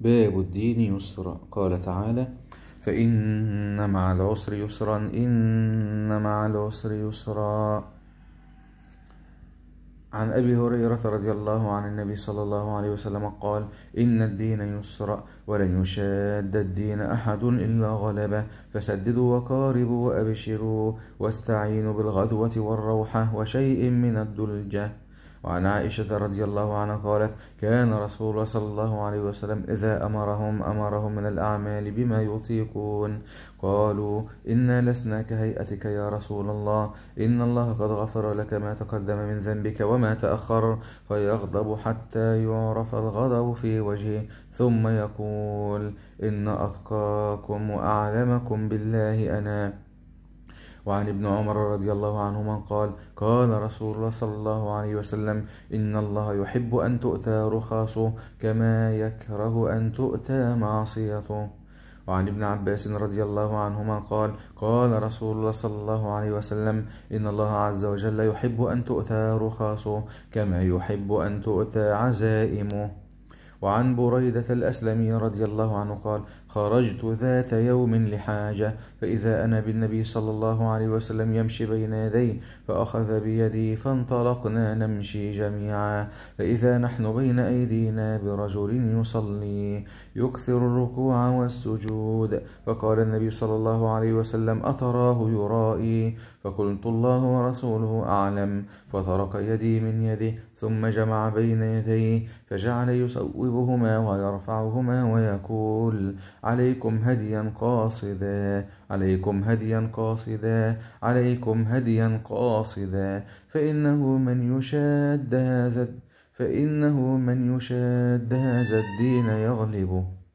باب الدين يسرا قال تعالى فإن مع العسر يسرا إن مع العسر يسرا عن أبي هريرة رضي الله عن النبي صلى الله عليه وسلم قال إن الدين يسرا ولن يشاد الدين أحد إلا غلبه فسددوا وقاربوا وأبشروا واستعينوا بالغدوة والروحة وشيء من الدلجة وعن عائشة رضي الله عنها قالت كان رسول الله صلى الله عليه وسلم إذا أمرهم أمرهم من الأعمال بما يطيقون قالوا إنا لسنا كهيئتك يا رسول الله إن الله قد غفر لك ما تقدم من ذنبك وما تأخر فيغضب حتى يعرف الغضب في وجهه ثم يقول إن أتقاكم وأعلمكم بالله أنا وعن ابن عمر رضي الله عنهما قال قال رسول الله صلى الله عليه وسلم إن الله يحب أن تؤتى رخاصه كما يكره أن تؤتى معصيته وعن ابن عباس رضي الله عنهما قال قال رسول الله صلى الله عليه وسلم إن الله عز وجل يحب أن تؤتى رخاصه كما يحب أن تؤتى عزائمه وعن بريدة الأسلمي رضي الله عنه قال خرجت ذات يوم لحاجة فإذا أنا بالنبي صلى الله عليه وسلم يمشي بين يدي فأخذ بيدي فانطلقنا نمشي جميعا فإذا نحن بين أيدينا برجل يصلي يكثر الركوع والسجود فقال النبي صلى الله عليه وسلم أتراه يرائي فقلت الله ورسوله أعلم فترك يدي من يده ثم جمع بين يديه فجعل يسوي يصلبهما ويرفعهما ويقول عليكم هديا قاصدا عليكم هديا قاصدا عليكم هديا قاصدا فإنه من يشاد هذا فإنه من يشاد هذا الدين يغلبه